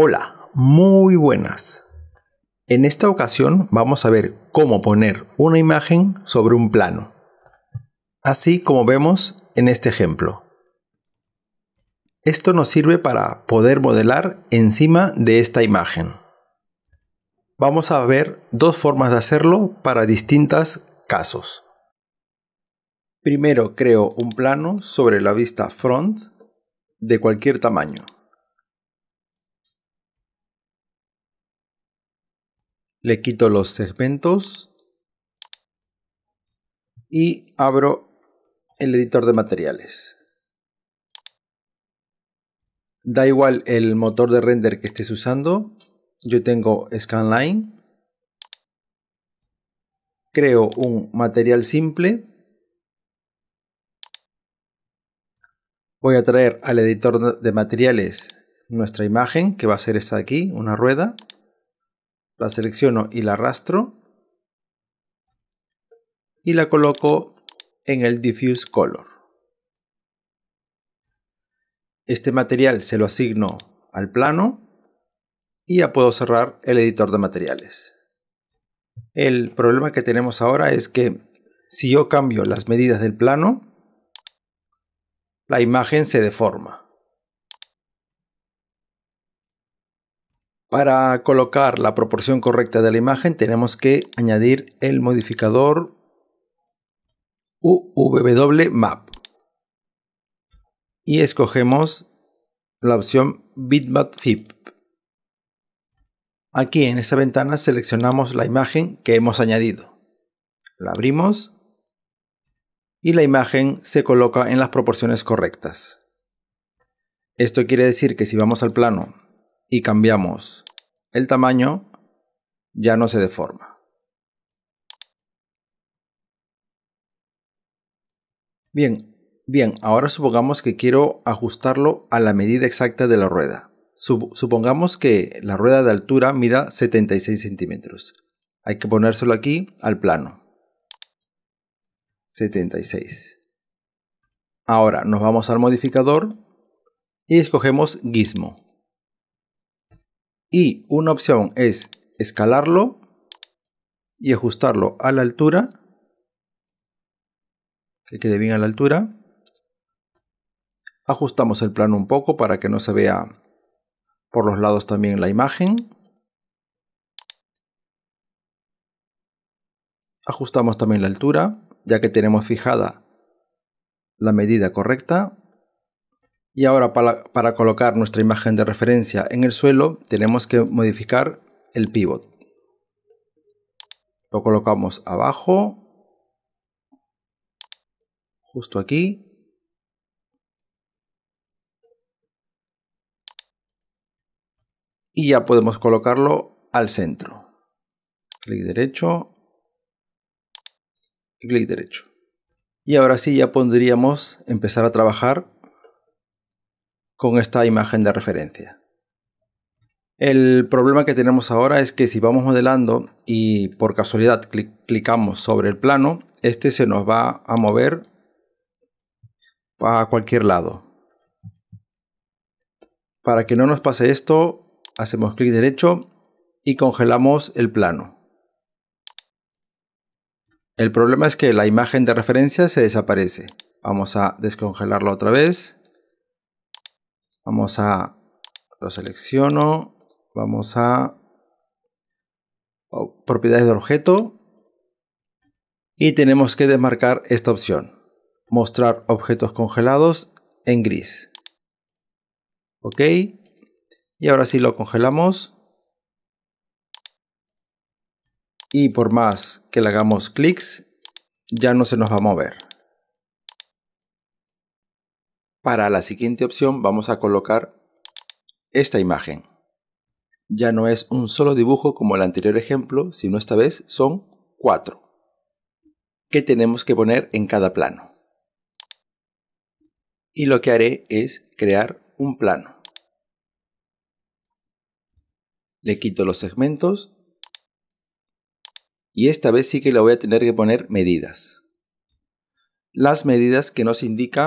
Hola, muy buenas. En esta ocasión vamos a ver cómo poner una imagen sobre un plano, así como vemos en este ejemplo. Esto nos sirve para poder modelar encima de esta imagen. Vamos a ver dos formas de hacerlo para distintos casos. Primero creo un plano sobre la vista front de cualquier tamaño. le quito los segmentos y abro el editor de materiales. Da igual el motor de render que estés usando, yo tengo Scanline, creo un material simple, voy a traer al editor de materiales nuestra imagen, que va a ser esta de aquí, una rueda, la selecciono y la arrastro y la coloco en el diffuse color. Este material se lo asigno al plano y ya puedo cerrar el editor de materiales. El problema que tenemos ahora es que si yo cambio las medidas del plano, la imagen se deforma. Para colocar la proporción correcta de la imagen tenemos que añadir el modificador Map y escogemos la opción Bitmap Hip. Aquí en esta ventana seleccionamos la imagen que hemos añadido. La abrimos y la imagen se coloca en las proporciones correctas. Esto quiere decir que si vamos al plano y cambiamos el tamaño, ya no se deforma. Bien, bien, ahora supongamos que quiero ajustarlo a la medida exacta de la rueda. Supongamos que la rueda de altura mida 76 centímetros. Hay que ponérselo aquí al plano. 76. Ahora nos vamos al modificador y escogemos Gizmo. Y una opción es escalarlo y ajustarlo a la altura, que quede bien a la altura. Ajustamos el plano un poco para que no se vea por los lados también la imagen. Ajustamos también la altura, ya que tenemos fijada la medida correcta. Y ahora para, colocar nuestra imagen de referencia en el suelo tenemos que modificar el pivot. Lo colocamos abajo, justo aquí. Y ya podemos colocarlo al centro. Clic derecho. clic derecho. Y ahora sí ya podríamos empezar a trabajar con esta imagen de referencia. El problema que tenemos ahora es que si vamos modelando y por casualidad clicamos sobre el plano, este se nos va a mover a cualquier lado. Para que no nos pase esto, hacemos clic derecho y congelamos el plano. El problema es que la imagen de referencia se desaparece. Vamos a descongelarlo otra vez. Vamos a, lo selecciono, vamos a oh, propiedades de objeto y tenemos que desmarcar esta opción. Mostrar objetos congelados en gris. Ok. Y ahora sí lo congelamos. Y por más que le hagamos clics, ya no se nos va a mover. Para la siguiente opción vamos a colocar esta imagen. Ya no es un solo dibujo como el anterior ejemplo, sino esta vez son cuatro que tenemos que poner en cada plano. Y lo que haré es crear un plano. Le quito los segmentos y esta vez sí que le voy a tener que poner medidas. Las medidas que nos indica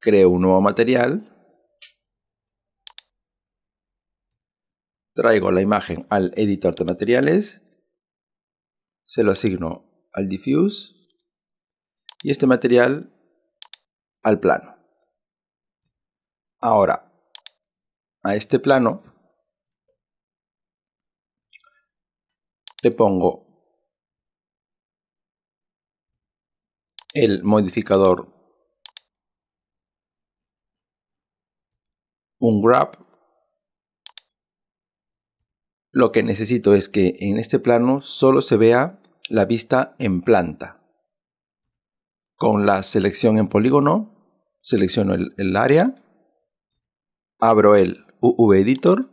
creo un nuevo material, traigo la imagen al editor de materiales, se lo asigno al diffuse y este material al plano. Ahora, a este plano le pongo el modificador un grab. Lo que necesito es que en este plano solo se vea la vista en planta. Con la selección en polígono, selecciono el, área, abro el UV Editor,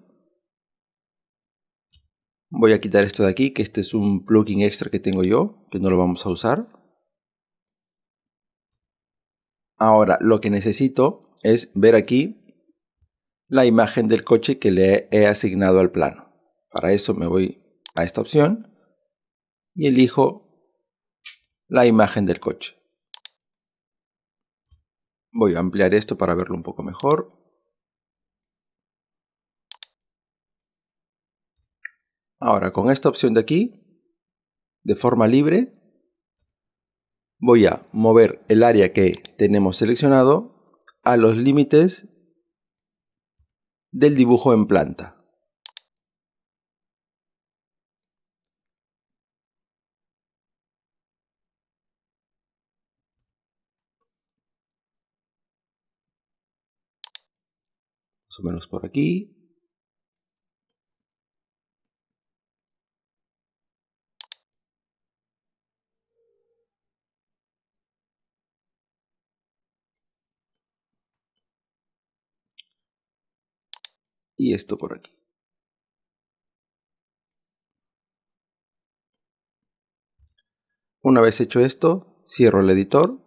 Voy a quitar esto de aquí, que este es un plugin extra que tengo yo, que no lo vamos a usar. Ahora, lo que necesito es ver aquí la imagen del coche que le he asignado al plano. Para eso me voy a esta opción y elijo la imagen del coche. Voy a ampliar esto para verlo un poco mejor. Ahora con esta opción de aquí, de forma libre, voy a mover el área que tenemos seleccionado a los límites del dibujo en planta. Más o menos por aquí. y esto por aquí. Una vez hecho esto, cierro el editor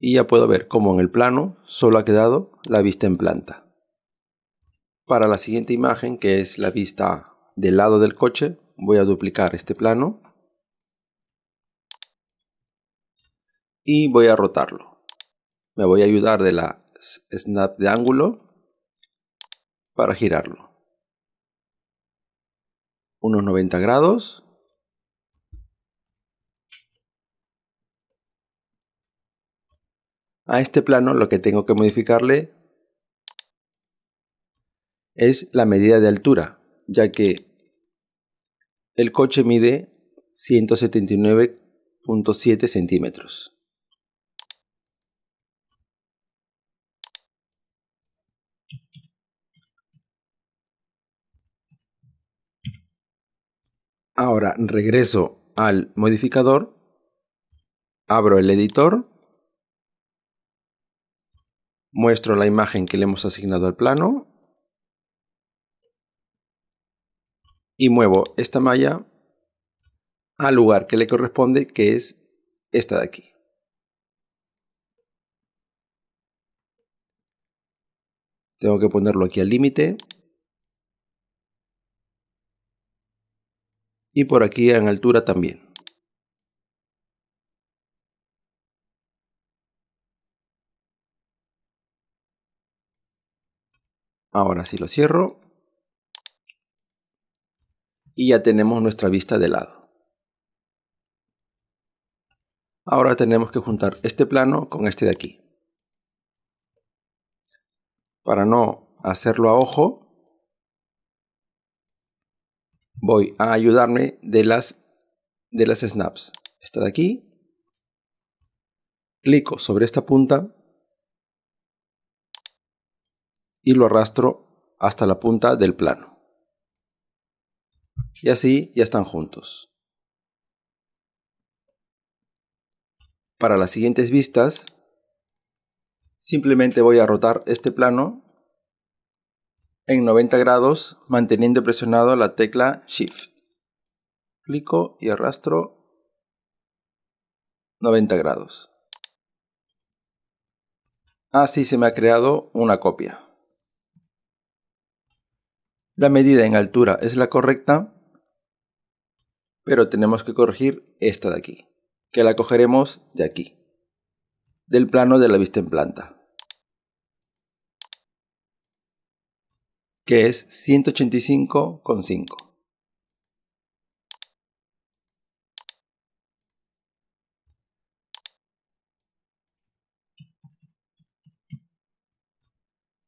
y ya puedo ver cómo en el plano solo ha quedado la vista en planta. Para la siguiente imagen, que es la vista del lado del coche, voy a duplicar este plano y voy a rotarlo. Me voy a ayudar de la snap de ángulo para girarlo. Unos 90 grados. A este plano lo que tengo que modificarle es la medida de altura, ya que el coche mide 179.7 centímetros. Ahora regreso al modificador, abro el editor, muestro la imagen que le hemos asignado al plano y muevo esta malla al lugar que le corresponde, que es esta de aquí. Tengo que ponerlo aquí al límite y por aquí en altura también. Ahora sí lo cierro. Y ya tenemos nuestra vista de lado. Ahora tenemos que juntar este plano con este de aquí. Para no hacerlo a ojo, voy a ayudarme de las, de las snaps. Esta de aquí. Clico sobre esta punta y lo arrastro hasta la punta del plano. Y así ya están juntos. Para las siguientes vistas, simplemente voy a rotar este plano en 90 grados manteniendo presionado la tecla Shift. Clico y arrastro 90 grados. Así se me ha creado una copia. La medida en altura es la correcta, pero tenemos que corregir esta de aquí, que la cogeremos de aquí, del plano de la vista en planta. que es 185,5.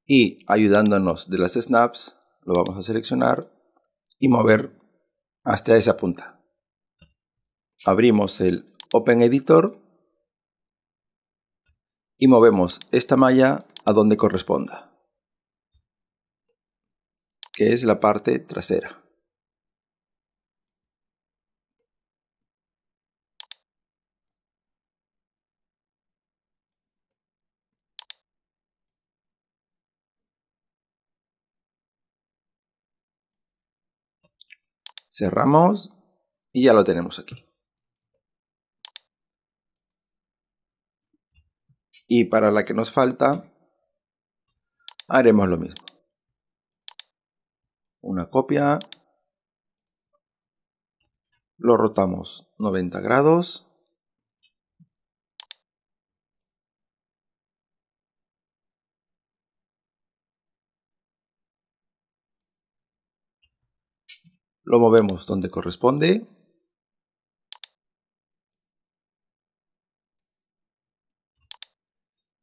Y ayudándonos de las snaps, lo vamos a seleccionar y mover hasta esa punta. Abrimos el Open Editor y movemos esta malla a donde corresponda que es la parte trasera. Cerramos y ya lo tenemos aquí. Y para la que nos falta, haremos lo mismo una copia, lo rotamos 90 grados, lo movemos donde corresponde,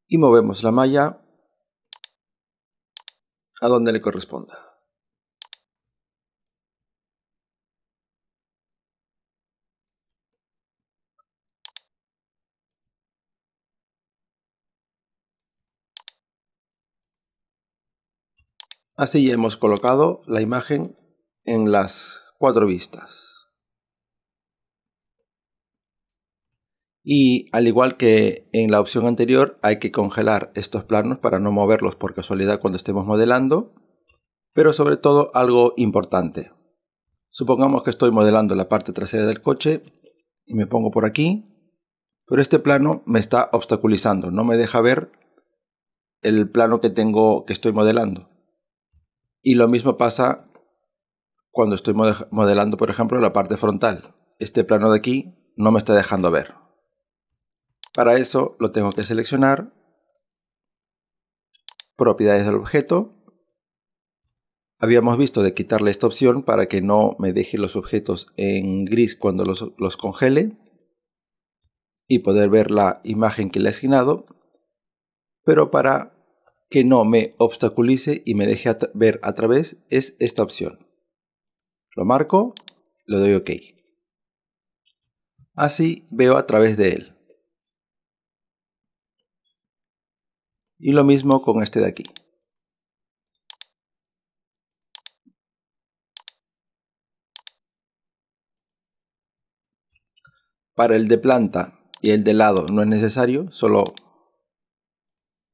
y movemos la malla a donde le corresponda. Así ya hemos colocado la imagen en las cuatro vistas. Y al igual que en la opción anterior, hay que congelar estos planos para no moverlos por casualidad cuando estemos modelando. Pero sobre todo algo importante. Supongamos que estoy modelando la parte trasera del coche y me pongo por aquí. Pero este plano me está obstaculizando, no me deja ver el plano que tengo que estoy modelando. Y lo mismo pasa cuando estoy modelando, por ejemplo, la parte frontal. Este plano de aquí no me está dejando ver. Para eso lo tengo que seleccionar, propiedades del objeto. Habíamos visto de quitarle esta opción para que no me deje los objetos en gris cuando los, congele y poder ver la imagen que le he asignado. Pero para que no me obstaculice y me deje ver a través es esta opción. Lo marco, le doy OK. Así veo a través de él. Y lo mismo con este de aquí. Para el de planta y el de lado no es necesario, solo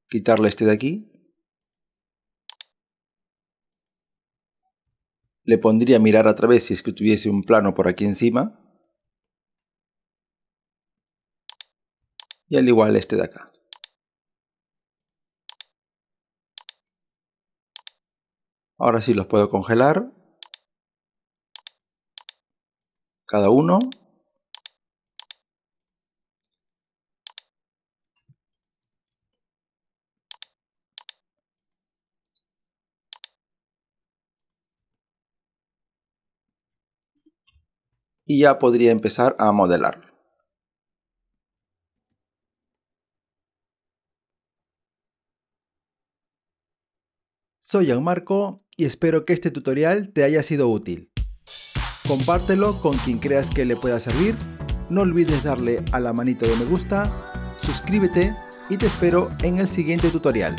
quitarle este de aquí. Le pondría mirar a través si es que tuviese un plano por aquí encima. Y al igual este de acá. Ahora sí los puedo congelar. Cada uno. y ya podría empezar a modelarlo. Soy Marco y espero que este tutorial te haya sido útil. Compártelo con quien creas que le pueda servir, no olvides darle a la manito de me gusta, suscríbete y te espero en el siguiente tutorial.